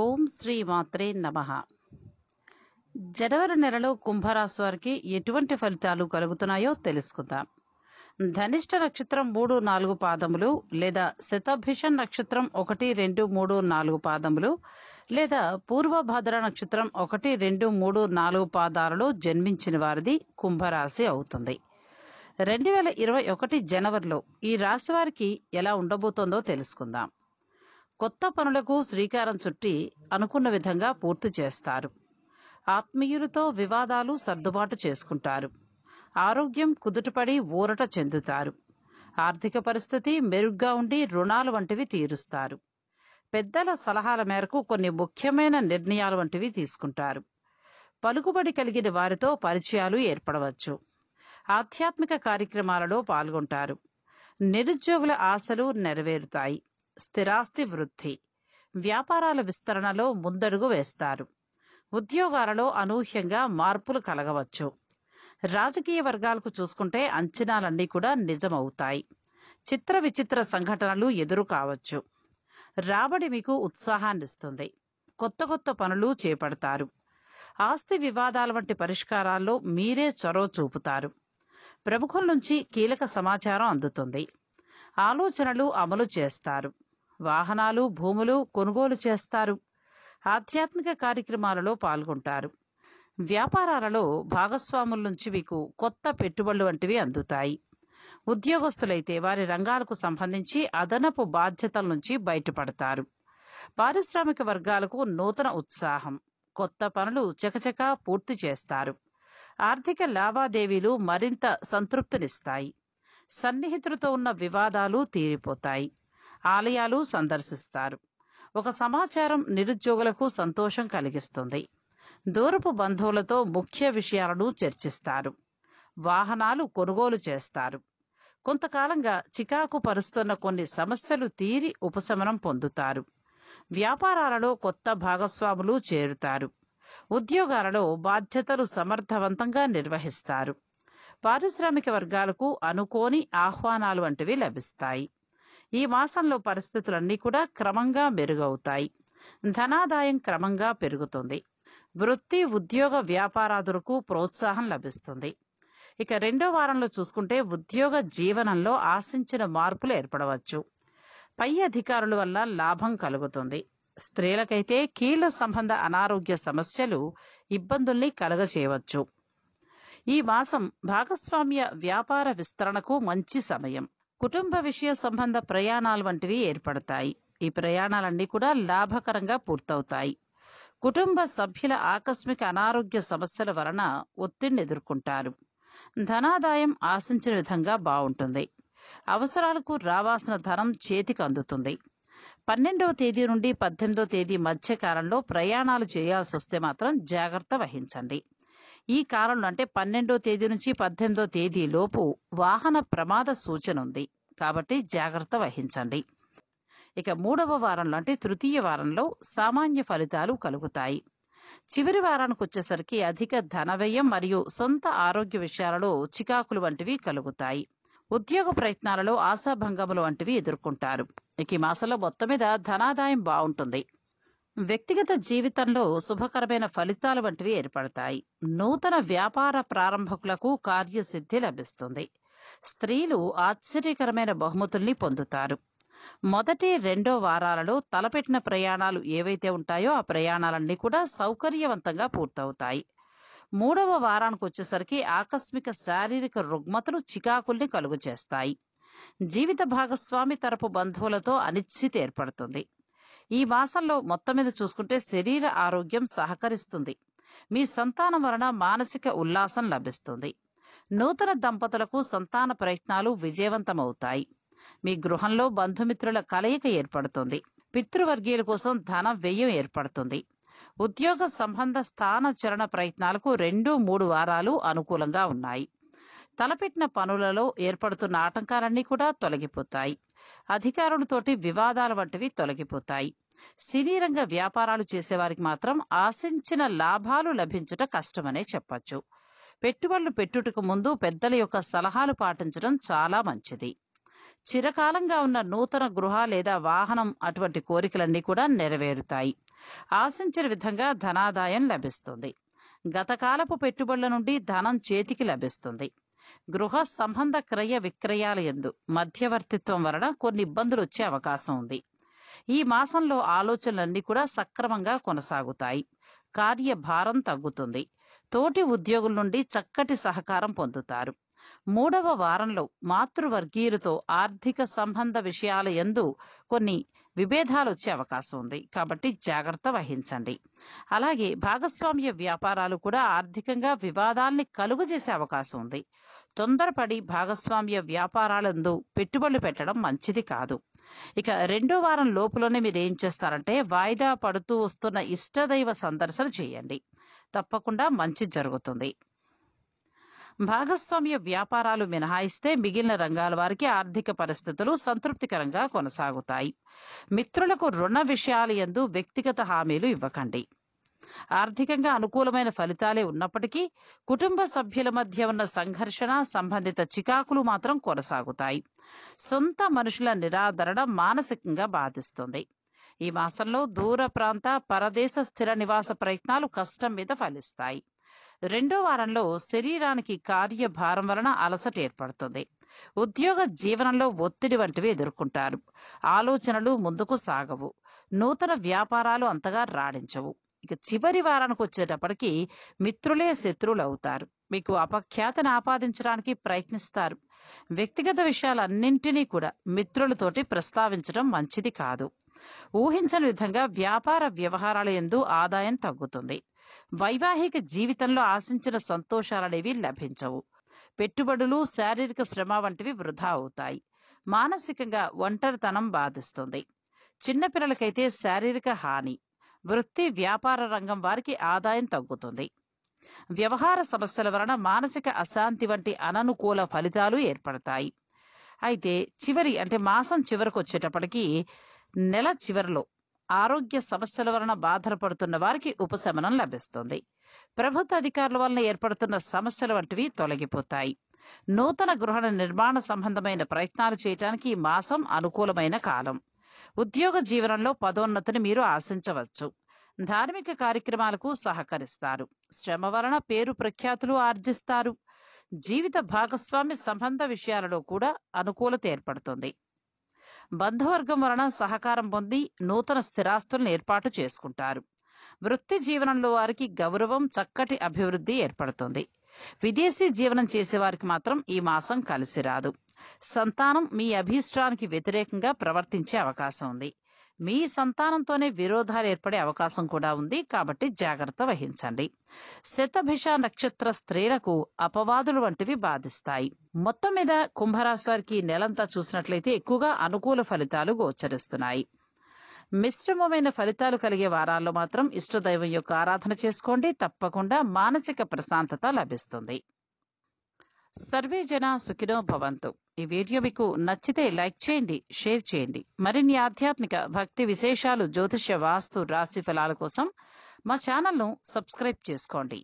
ఓం శ్రీ మాత్రే నమ జనవరి నెలలో కుంభరాశి వారికి ఎటువంటి ఫలితాలు కలుగుతున్నాయో తెలుసుకుందాం ధనిష్ట నక్షత్రం మూడు నాలుగు పాదములు లేదా శతాభిషన్ నక్షత్రం ఒకటి రెండు మూడు నాలుగు పాదములు లేదా పూర్వభద్ర నక్షత్రం ఒకటి రెండు మూడు నాలుగు పాదాలలో జన్మించిన వారిది కుంభరాశి అవుతుంది రెండు వేల ఇరవై ఒకటి జనవరిలో ఈ రాశి వారికి ఎలా ఉండబోతోందో తెలుసుకుందాం కొత్త పనులకు శ్రీకారం చుట్టి అనుకున్న విధంగా పూర్తి చేస్తారు ఆత్మీయులతో వివాదాలు సర్దుబాటు చేసుకుంటారు ఆరోగ్యం కుదుటపడి ఊరట చెందుతారు ఆర్థిక పరిస్థితి మెరుగ్గా ఉండి రుణాలు వంటివి తీరుస్తారు పెద్దల సలహాల మేరకు కొన్ని ముఖ్యమైన నిర్ణయాలు వంటివి తీసుకుంటారు పలుకుబడి కలిగిన వారితో పరిచయాలు ఏర్పడవచ్చు ఆధ్యాత్మిక కార్యక్రమాలలో పాల్గొంటారు నిరుద్యోగుల ఆశలు నెరవేరుతాయి స్థిరాస్తి వృద్ధి వ్యాపారాల విస్తరణలో ముందడుగు వేస్తారు ఉద్యోగాలలో అనూహ్యంగా మార్పులు కలగవచ్చు రాజకీయ వర్గాలకు చూసుకుంటే అంచనాలన్నీ కూడా నిజమవుతాయి చిత్ర విచిత్ర సంఘటనలు ఎదురు కావచ్చు రాబడి మీకు ఉత్సాహాన్నిస్తుంది కొత్త కొత్త పనులు చేపడతారు ఆస్తి వివాదాల వంటి పరిష్కారాల్లో మీరే చొరవ చూపుతారు ప్రముఖుల నుంచి కీలక సమాచారం అందుతుంది ఆలోచనలు అమలు చేస్తారు వాహనాలు భూములు కొనుగోలు చేస్తారు ఆధ్యాత్మిక కార్యక్రమాలలో పాల్గొంటారు వ్యాపారాలలో భాగస్వాముల నుంచి మీకు కొత్త పెట్టుబడులు వంటివి అందుతాయి ఉద్యోగస్తులైతే వారి రంగాలకు సంబంధించి అదనపు బాధ్యతల నుంచి బయటపడతారు పారిశ్రామిక వర్గాలకు నూతన ఉత్సాహం కొత్త పనులు చకచకా పూర్తి చేస్తారు ఆర్థిక లావాదేవీలు మరింత సంతృప్తినిస్తాయి సన్నిహితులతో ఉన్న వివాదాలు తీరిపోతాయి ఆలయాలు సందర్శిస్తారు ఒక సమాచారం నిరుద్యోగులకు సంతోషం కలిగిస్తుంది దూరపు బంధువులతో ముఖ్య విషయాలను చర్చిస్తారు వాహనాలు కొనుగోలు చేస్తారు కొంతకాలంగా చికాకు పరుస్తున్న కొన్ని సమస్యలు తీరి ఉపశమనం పొందుతారు వ్యాపారాలలో కొత్త భాగస్వాములు చేరుతారు ఉద్యోగాలలో బాధ్యతలు సమర్థవంతంగా నిర్వహిస్తారు పారిశ్రామిక వర్గాలకు అనుకోని ఆహ్వానాలు వంటివి లభిస్తాయి ఈ మాసంలో పరిస్థితులన్నీ కూడా క్రమంగా మెరుగవుతాయి ధనాదాయం క్రమంగా పెరుగుతుంది వృత్తి ఉద్యోగ వ్యాపారాదులకు ప్రోత్సాహం లభిస్తుంది ఇక రెండో వారంలో చూసుకుంటే ఉద్యోగ జీవనంలో ఆశించిన మార్పులు ఏర్పడవచ్చు పై అధికారుల వల్ల లాభం కలుగుతుంది స్త్రీలకైతే కీళ్ల సంబంధ అనారోగ్య సమస్యలు ఇబ్బందుల్ని చేయవచ్చు ఈ మాసం భాగస్వామ్య వ్యాపార విస్తరణకు మంచి సమయం కుటుంబ విషయ సంబంధ ప్రయాణాలు వంటివి ఏర్పడతాయి ఈ ప్రయాణాలన్నీ కూడా లాభకరంగా పూర్తవుతాయి కుటుంబ సభ్యుల ఆకస్మిక అనారోగ్య సమస్యల వలన ఒత్తిడిని ఎదుర్కొంటారు ధనాదాయం ఆశించిన విధంగా బాగుంటుంది అవసరాలకు రావాల్సిన ధనం చేతికి అందుతుంది పన్నెండవ తేదీ నుండి పద్దెనిమిదవ తేదీ మధ్య కాలంలో ప్రయాణాలు చేయాల్సి వస్తే మాత్రం జాగ్రత్త వహించండి ఈ కాలంలో అంటే పన్నెండో తేదీ నుంచి పద్దెనిమిదో తేదీలోపు వాహన ప్రమాద సూచన ఉంది కాబట్టి జాగ్రత్త వహించండి ఇక మూడవ వారంలో అంటే తృతీయ వారంలో సామాన్య ఫలితాలు కలుగుతాయి చివరి వారానికి వచ్చేసరికి అధిక ధన వ్యయం మరియు సొంత ఆరోగ్య విషయాలలో చికాకులు వంటివి కలుగుతాయి ఉద్యోగ ప్రయత్నాలలో ఆశాభంగములు వంటివి ఎదుర్కొంటారు ఇక ఈ మాసంలో మొత్తం మీద ధనాదాయం బాగుంటుంది వ్యక్తిగత జీవితంలో శుభకరమైన ఫలితాలు వంటివి ఏర్పడతాయి నూతన వ్యాపార ప్రారంభకులకు కార్యసిద్ధి లభిస్తుంది స్త్రీలు ఆశ్చర్యకరమైన బహుమతుల్ని పొందుతారు మొదటి రెండో వారాలలో తలపెట్టిన ప్రయాణాలు ఏవైతే ఉంటాయో ఆ ప్రయాణాలన్నీ కూడా సౌకర్యవంతంగా పూర్తవుతాయి మూడవ వారానికి వచ్చేసరికి ఆకస్మిక శారీరక రుగ్మతలు చికాకుల్ని కలుగు చేస్తాయి జీవిత భాగస్వామి తరపు బంధువులతో అనిశ్చితి ఏర్పడుతుంది ఈ మాసంలో మొత్తం మీద చూసుకుంటే శరీర ఆరోగ్యం సహకరిస్తుంది మీ సంతానం వలన మానసిక ఉల్లాసం లభిస్తుంది నూతన దంపతులకు సంతాన ప్రయత్నాలు విజయవంతమవుతాయి మీ గృహంలో బంధుమిత్రుల కలయిక ఏర్పడుతుంది పితృవర్గీయుల కోసం ధన వ్యయం ఏర్పడుతుంది ఉద్యోగ సంబంధ స్థానచరణ ప్రయత్నాలకు రెండు మూడు వారాలు అనుకూలంగా ఉన్నాయి తలపెట్టిన పనులలో ఏర్పడుతున్న ఆటంకాలన్నీ కూడా తొలగిపోతాయి అధికారులతోటి వివాదాల వంటివి తొలగిపోతాయి సినీ రంగ వ్యాపారాలు చేసేవారికి మాత్రం ఆశించిన లాభాలు లభించుట కష్టమనే చెప్పచ్చు పెట్టుబడులు పెట్టుటకు ముందు పెద్దల యొక్క సలహాలు పాటించడం చాలా మంచిది చిరకాలంగా ఉన్న నూతన గృహ లేదా వాహనం అటువంటి కోరికలన్నీ కూడా నెరవేరుతాయి ఆశించిన విధంగా ధనాదాయం లభిస్తుంది గతకాలపు పెట్టుబడుల నుండి ధనం చేతికి లభిస్తుంది గృహ సంబంధ క్రయ విక్రయాల ఎందు మధ్యవర్తిత్వం వలన కొన్ని ఇబ్బందులు వచ్చే అవకాశం ఉంది ఈ మాసంలో ఆలోచనలన్నీ కూడా సక్రమంగా కొనసాగుతాయి కార్యభారం తగ్గుతుంది తోటి ఉద్యోగుల నుండి చక్కటి సహకారం పొందుతారు మూడవ వారంలో మాతృవర్గీయులతో ఆర్థిక సంబంధ విషయాల ఎందు కొన్ని విభేదాలు వచ్చే అవకాశం ఉంది కాబట్టి జాగ్రత్త వహించండి అలాగే భాగస్వామ్య వ్యాపారాలు కూడా ఆర్థికంగా వివాదాల్ని కలుగజేసే అవకాశం ఉంది తొందరపడి భాగస్వామ్య వ్యాపారాలందు పెట్టుబడులు పెట్టడం మంచిది కాదు ఇక రెండో వారం లోపులోనే మీరు ఏం చేస్తారంటే వాయిదా పడుతూ వస్తున్న ఇష్టదైవ సందర్శన చేయండి తప్పకుండా మంచి జరుగుతుంది భాగస్వామ్య వ్యాపారాలు మినహాయిస్తే మిగిలిన రంగాల వారికి ఆర్థిక పరిస్థితులు సంతృప్తికరంగా కొనసాగుతాయి మిత్రులకు రుణ విషయాలు ఎందు వ్యక్తిగత హామీలు ఇవ్వకండి ఆర్థికంగా అనుకూలమైన ఫలితాలే ఉన్నప్పటికీ కుటుంబ సభ్యుల మధ్య ఉన్న సంఘర్షణ సంబంధిత చికాకులు మాత్రం కొనసాగుతాయి సొంత మనుషుల నిరాదరణ మానసికంగా బాధిస్తుంది ఈ మాసంలో దూర ప్రాంత పరదేశ స్థిర నివాస ప్రయత్నాలు కష్టం మీద ఫలిస్తాయి రెండో వారంలో శరీరానికి కార్యభారం వలన అలసట ఏర్పడుతుంది ఉద్యోగ జీవనంలో ఒత్తిడి వంటివి ఎదుర్కొంటారు ఆలోచనలు ముందుకు సాగవు నూతన వ్యాపారాలు అంతగా రాణించవు ఇక చివరి వారానికి వచ్చేటప్పటికి మిత్రులే శత్రువులు అవుతారు మీకు అపఖ్యాతను ఆపాదించడానికి ప్రయత్నిస్తారు వ్యక్తిగత విషయాలన్నింటినీ కూడా మిత్రులతోటి ప్రస్తావించడం మంచిది కాదు ఊహించని విధంగా వ్యాపార వ్యవహారాల ఎందు ఆదాయం తగ్గుతుంది వైవాహిక జీవితంలో ఆశించిన సంతోషాలనేవి లభించవు పెట్టుబడులు శారీరక శ్రమ వంటివి వృధా అవుతాయి మానసికంగా ఒంటరితనం బాధిస్తుంది చిన్నపిల్లలకైతే శారీరక హాని వృత్తి వ్యాపార రంగం వారికి ఆదాయం తగ్గుతుంది వ్యవహార సమస్యల వలన మానసిక అశాంతి వంటి అననుకూల ఫలితాలు ఏర్పడతాయి అయితే చివరి అంటే మాసం చివరకు వచ్చేటప్పటికి నెల చివరిలో ఆరోగ్య సమస్యల వలన బాధపడుతున్న వారికి ఉపశమనం లభిస్తుంది ప్రభుత్వ అధికారుల వలన ఏర్పడుతున్న సమస్యలు వంటివి తొలగిపోతాయి నూతన గృహణ నిర్మాణ సంబంధమైన ప్రయత్నాలు చేయటానికి ఈ మాసం అనుకూలమైన కాలం ఉద్యోగ జీవనంలో పదోన్నతిని మీరు ఆశించవచ్చు ధార్మిక కార్యక్రమాలకు సహకరిస్తారు శ్రమ వలన పేరు ప్రఖ్యాతులు ఆర్జిస్తారు జీవిత భాగస్వామి సంబంధ విషయాలలో కూడా అనుకూలత ఏర్పడుతుంది బంధువర్గం వలన సహకారం పొంది నూతన స్థిరాస్తులను ఏర్పాటు చేసుకుంటారు వృత్తి జీవనంలో వారికి గౌరవం చక్కటి అభివృద్ధి ఏర్పడుతుంది విదేశీ జీవనం చేసేవారికి మాత్రం ఈ మాసం కలిసి రాదు సంతానం మీ అభీష్టానికి వ్యతిరేకంగా ప్రవర్తించే అవకాశం ఉంది మీ సంతానంతోనే విరోధాలు ఏర్పడే అవకాశం కూడా ఉంది కాబట్టి జాగ్రత్త వహించండి శతభిష నక్షత్ర స్త్రీలకు అపవాదులు వంటివి బాధిస్తాయి మొత్తం మీద కుంభరాశి వారికి నెలంతా చూసినట్లయితే ఎక్కువగా అనుకూల ఫలితాలు గోచరిస్తున్నాయి మిశ్రమమైన ఫలితాలు కలిగే వారాల్లో మాత్రం ఇష్టదైవం యొక్క ఆరాధన చేసుకోండి తప్పకుండా మానసిక ప్రశాంతత లభిస్తుంది సర్వే జన సుఖినో భవంతు ఈ వీడియో మీకు నచ్చితే లైక్ చేయండి షేర్ చేయండి మరిన్ని ఆధ్యాత్మిక భక్తి విశేషాలు జ్యోతిష్య వాస్తు రాశి ఫలాల కోసం మా ఛానల్ను సబ్స్క్రైబ్ చేసుకోండి